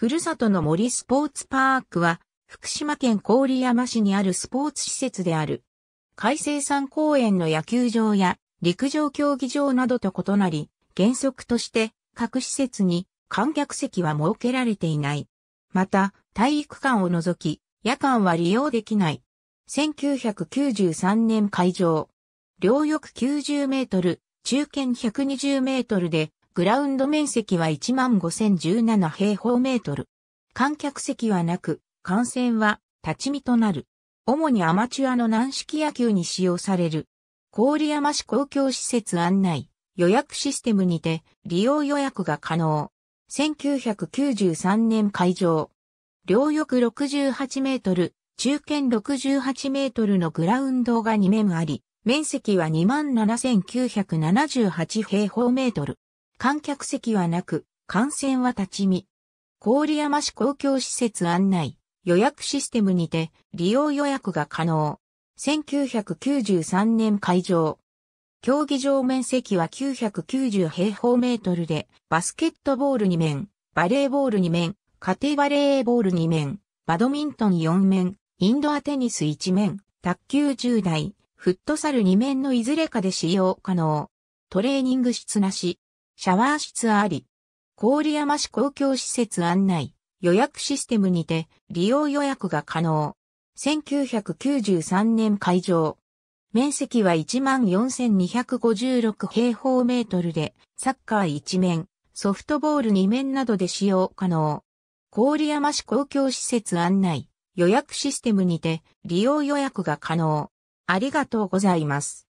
ふるさとの森スポーツパークは、福島県郡山市にあるスポーツ施設である。海生山公園の野球場や陸上競技場などと異なり、原則として各施設に観客席は設けられていない。また、体育館を除き、夜間は利用できない。1993年開場。両翼90メートル、中堅120メートルで、グラウンド面積は15,017平方メートル。観客席はなく、観戦は立ち見となる。主にアマチュアの軟式野球に使用される。郡山市公共施設案内予約システムにて利用予約が可能。1993年開場。両翼68メートル、中堅68メートルのグラウンドが2面あり、面積は27,978平方メートル。観客席はなく、観戦は立ち見。郡山市公共施設案内、予約システムにて、利用予約が可能。1993年会場。競技場面積は990平方メートルで、バスケットボール2面、バレーボール2面、家庭バレーボール2面、バドミントン4面、インドアテニス1面、卓球10台、フットサル2面のいずれかで使用可能。トレーニング室なし。シャワー室あり。郡山市公共施設案内、予約システムにて利用予約が可能。1993年開場。面積は14,256平方メートルで、サッカー1面、ソフトボール2面などで使用可能。郡山市公共施設案内、予約システムにて利用予約が可能。ありがとうございます。